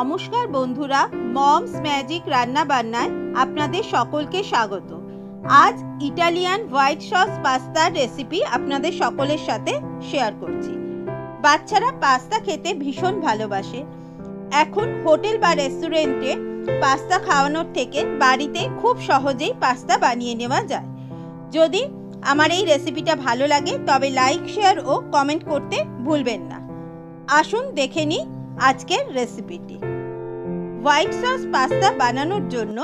নমস্কার বন্ধুরা moms magic রান্না বান্নায় আপনাদের সকলকে স্বাগত আজ ইটালিয়ান হোয়াইট সস পাস্তার রেসিপি আপনাদের সকলের সাথে শেয়ার করছি বাচ্চারা পাস্তা খেতে ভীষণ ভালোবাসে এখন হোটেল বা রেস্টুরেন্টে পাস্তা খাওয়ানোর থেকে বাড়িতে খুব সহজেই পাস্তা বানিয়ে নেওয়া যায় যদি আমার এই রেসিপিটা ভালো লাগে তবে লাইক শেয়ার ও কমেন্ট করতে ভুলবেন না আসুন দেখে নিই আজকের রেসিপিটি হোয়াইট সস পাস্তা বানানোর জন্য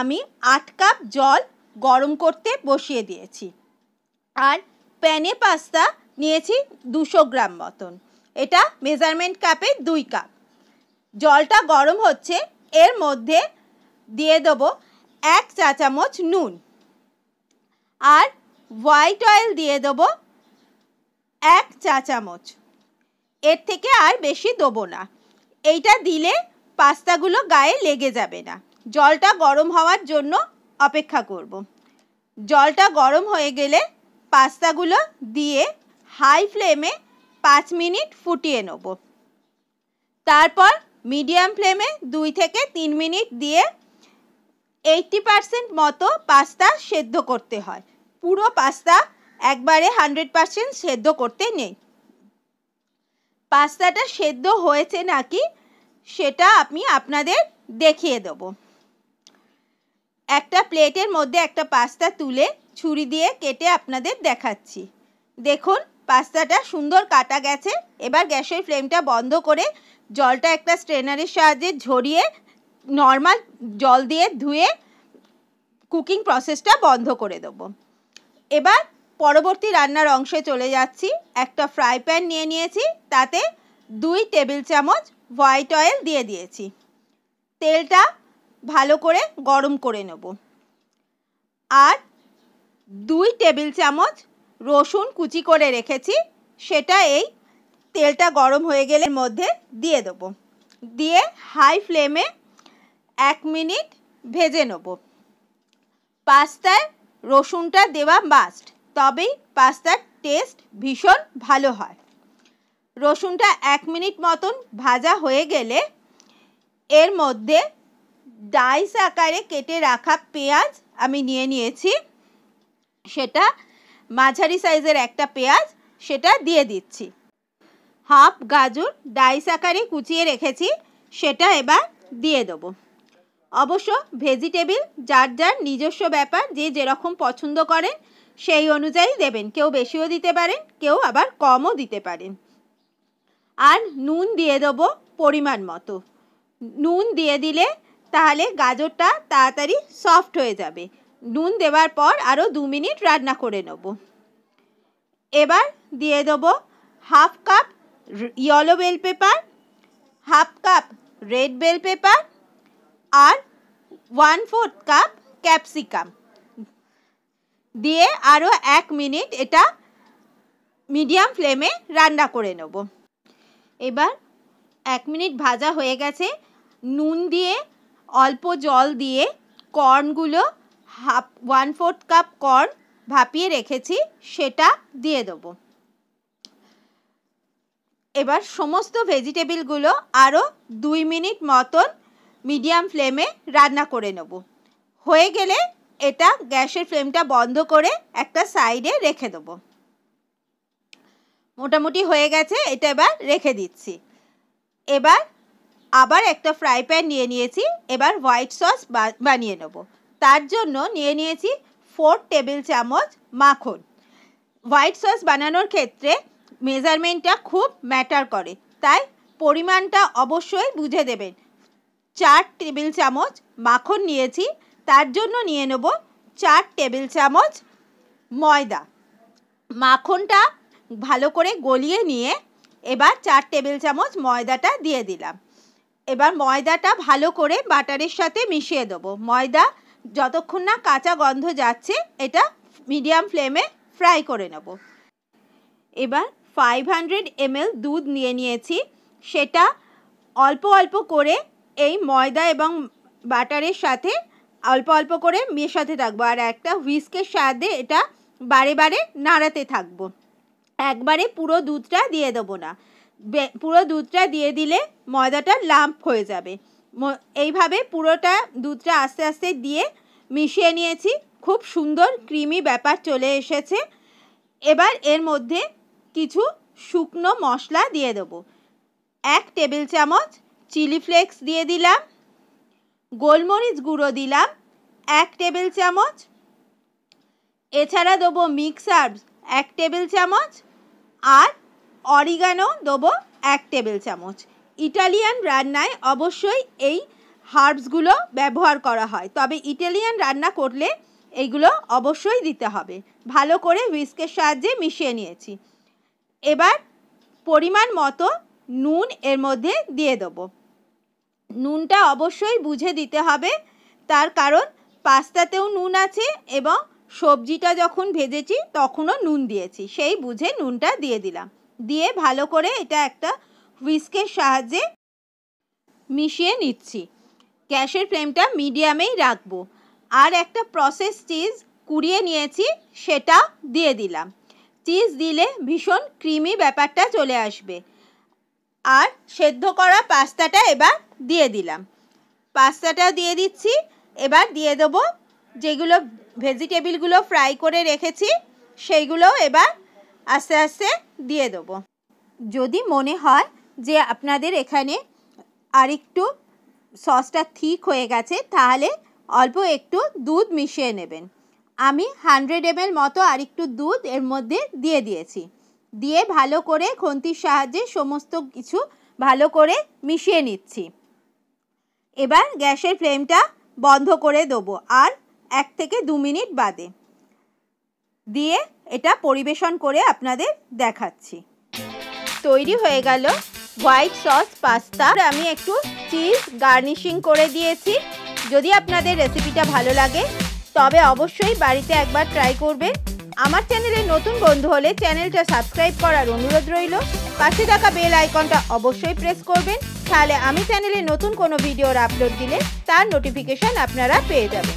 আমি আট কাপ জল গরম করতে বসিয়ে দিয়েছি আর প্যানে পাস্তা নিয়েছি দুশো গ্রাম মতন এটা মেজারমেন্ট কাপে দুই কাপ জলটা গরম হচ্ছে এর মধ্যে দিয়ে দেবো এক চা চামচ নুন আর হোয়াইট অয়েল দিয়ে দেবো এক চা চামচ এর থেকে আর বেশি দেবো না এইটা দিলে পাস্তাগুলো গায়ে লেগে যাবে না জলটা গরম হওয়ার জন্য অপেক্ষা করব। জলটা গরম হয়ে গেলে পাস্তাগুলো দিয়ে হাই ফ্লেমে পাঁচ মিনিট ফুটিয়ে নেব তারপর মিডিয়াম ফ্লেমে দুই থেকে তিন মিনিট দিয়ে এইটটি পারসেন্ট মতো পাস্তা সেদ্ধ করতে হয় পুরো পাস্তা একবারে হান্ড্রেড পারসেন্ট সেদ্ধ করতে নেই পাস্তাটা সেদ্ধ হয়েছে নাকি সেটা আমি আপনাদের দেখিয়ে দেব একটা প্লেটের মধ্যে একটা পাস্তা তুলে ছুরি দিয়ে কেটে আপনাদের দেখাচ্ছি দেখুন পাস্তাটা সুন্দর কাটা গেছে এবার গ্যাসের ফ্লেমটা বন্ধ করে জলটা একটা স্ট্রেনারের সাহায্যে ঝরিয়ে নর্মাল জল দিয়ে ধুয়ে কুকিং প্রসেসটা বন্ধ করে দেবো এবার পরবর্তী রান্নার অংশে চলে যাচ্ছি একটা ফ্রাই প্যান নিয়ে নিয়েছি তাতে দুই টেবিল চামচ হোয়াইট অয়েল দিয়ে দিয়েছি তেলটা ভালো করে গরম করে নেব আর দুই টেবিল চামচ রসুন কুচি করে রেখেছি সেটা এই তেলটা গরম হয়ে গেলে মধ্যে দিয়ে দেবো দিয়ে হাই ফ্লেমে এক মিনিট ভেজে নেব পাস্তায় রসুনটা দেওয়া মাস্ট তবেই পাস্তার টেস্ট ভীষণ ভালো হয় রসুনটা এক মিনিট মতন ভাজা হয়ে গেলে এর মধ্যে ডাইস আকারে কেটে রাখা পেঁয়াজ আমি নিয়ে নিয়েছি সেটা মাঝারি সাইজের একটা পেঁয়াজ সেটা দিয়ে দিচ্ছি হাফ গাজর ডাইস আকারে কুচিয়ে রেখেছি সেটা এবার দিয়ে দেব অবশ্য ভেজিটেবিল যার যার নিজস্ব ব্যাপার যে যেরকম পছন্দ করেন সেই অনুযায়ী দেবেন কেউ বেশিও দিতে পারেন কেউ আবার কমও দিতে পারেন আর নুন দিয়ে দেবো পরিমাণ মতো নুন দিয়ে দিলে তাহলে গাজরটা তাড়াতাড়ি সফট হয়ে যাবে নুন দেওয়ার পর আরও দু মিনিট রান্না করে নেব এবার দিয়ে দেবো half cup yellow bell pepper half cup red bell pepper আর ওয়ান ফোর্থ কাপ ক্যাপসিকাম দিয়ে আরও এক মিনিট এটা মিডিয়াম ফ্লেমে রান্না করে নেবো এবার এক মিনিট ভাজা হয়ে গেছে নুন দিয়ে অল্প জল দিয়ে কর্নগুলো half one fourth cup corn ভাপিয়ে রেখেছি সেটা দিয়ে দেবো এবার সমস্ত ভেজিটেবিলগুলো আরও দুই মিনিট মতন মিডিয়াম ফ্লেমে রান্না করে নেব হয়ে গেলে এটা গ্যাসের ফ্লেমটা বন্ধ করে একটা সাইডে রেখে দেবো মোটামুটি হয়ে গেছে এটা এবার রেখে দিচ্ছি এবার আবার একটা ফ্রাই প্যান নিয়ে নিয়েছি এবার হোয়াইট সস বানিয়ে নেব তার জন্য নিয়ে নিয়েছি ফোর টেবিল চামচ মাখন হোয়াইট সস বানানোর ক্ষেত্রে মেজারমেন্টটা খুব ম্যাটার করে তাই পরিমাণটা অবশ্যই বুঝে দেবেন চার টেবিল চামচ মাখন নিয়েছি তার জন্য নিয়ে নেব চার টেবিল চামচ ময়দা মাখনটা ভালো করে গলিয়ে নিয়ে এবার চার টেবিল চামচ ময়দাটা দিয়ে দিলাম এবার ময়দাটা ভালো করে বাটারের সাথে মিশিয়ে দেবো ময়দা যতক্ষণ না কাঁচা গন্ধ যাচ্ছে এটা মিডিয়াম ফ্লেমে ফ্রাই করে নেব এবার ফাইভ হান্ড্রেড এল দুধ নিয়ে নিয়েছি সেটা অল্প অল্প করে এই ময়দা এবং বাটারের সাথে অল্প অল্প করে মেশাতে থাকবো আর একটা হুইস্কের সাহায্যে এটা বারে বারে নাড়াতে থাকবো একবারে পুরো দুধটা দিয়ে দেবো না পুরো দুধটা দিয়ে দিলে ময়দাটা লাম্প হয়ে যাবে এইভাবে পুরোটা দুধটা আস্তে আস্তে দিয়ে মিশিয়ে নিয়েছি খুব সুন্দর ক্রিমি ব্যাপার চলে এসেছে এবার এর মধ্যে কিছু শুকনো মশলা দিয়ে দেবো এক টেবিল চামচ চিলি ফ্লেক্স দিয়ে দিলাম গোলমরিচ গুঁড়ো দিলাম এক টেবিল চামচ এছাড়া দেবো মিক্স হার্বস এক টেবিল চামচ আর অরিগানো দেবো এক টেবিল চামচ ইটালিয়ান রান্নায় অবশ্যই এই হার্বসগুলো ব্যবহার করা হয় তবে ইটালিয়ান রান্না করলে এইগুলো অবশ্যই দিতে হবে ভালো করে হুইস্কের সাহায্যে মিশিয়ে নিয়েছি এবার পরিমাণ মতো নুন এর মধ্যে দিয়ে দেবো নুনটা অবশ্যই বুঝে দিতে হবে তার কারণ পাস্তাতেও নুন আছে এবং সবজিটা যখন ভেজেছি তখনও নুন দিয়েছি সেই বুঝে নুনটা দিয়ে দিলাম দিয়ে ভালো করে এটা একটা হুইস্কের সাহায্যে মিশিয়ে নিচ্ছি গ্যাসের ফ্লেমটা মিডিয়ামেই রাখবো আর একটা প্রসেস চিজ কুড়িয়ে নিয়েছি সেটা দিয়ে দিলাম চিজ দিলে ভীষণ ক্রিমি ব্যাপারটা চলে আসবে আর সেদ্ধ করা পাস্তাটা এবার দিয়ে দিলাম পাস্তাটা দিয়ে দিচ্ছি এবার দিয়ে দেবো যেগুলো ভেজিটেবিলগুলো ফ্রাই করে রেখেছি সেইগুলো এবার আস্তে আস্তে দিয়ে দেবো যদি মনে হয় যে আপনাদের এখানে আরেকটু সসটা ঠিক হয়ে গেছে তাহলে অল্প একটু দুধ মিশিয়ে নেবেন আমি হানড্রেড এমএল মতো আরেকটু দুধ এর মধ্যে দিয়ে দিয়েছি দিয়ে ভালো করে খন্তির সাহায্যে সমস্ত কিছু ভালো করে মিশিয়ে নিচ্ছি এবার গ্যাসের ফ্লেমটা বন্ধ করে দেবো আর এক থেকে দু মিনিট বাদে দিয়ে এটা পরিবেশন করে আপনাদের দেখাচ্ছি তৈরি হয়ে গেল হোয়াইট সস পাস্তা আমি একটু চিজ গার্নিশিং করে দিয়েছি যদি আপনাদের রেসিপিটা ভালো লাগে তবে অবশ্যই বাড়িতে একবার ট্রাই করবেন আমার চ্যানেলে নতুন বন্ধু হলে চ্যানেলটা সাবস্ক্রাইব করার অনুরোধ রইল পাশে থাকা বেল আইকনটা অবশ্যই প্রেস করবেন তাহলে আমি চ্যানেলে নতুন কোনো ভিডিওর আপলোড দিলে তার নোটিফিকেশান আপনারা পেয়ে যাবেন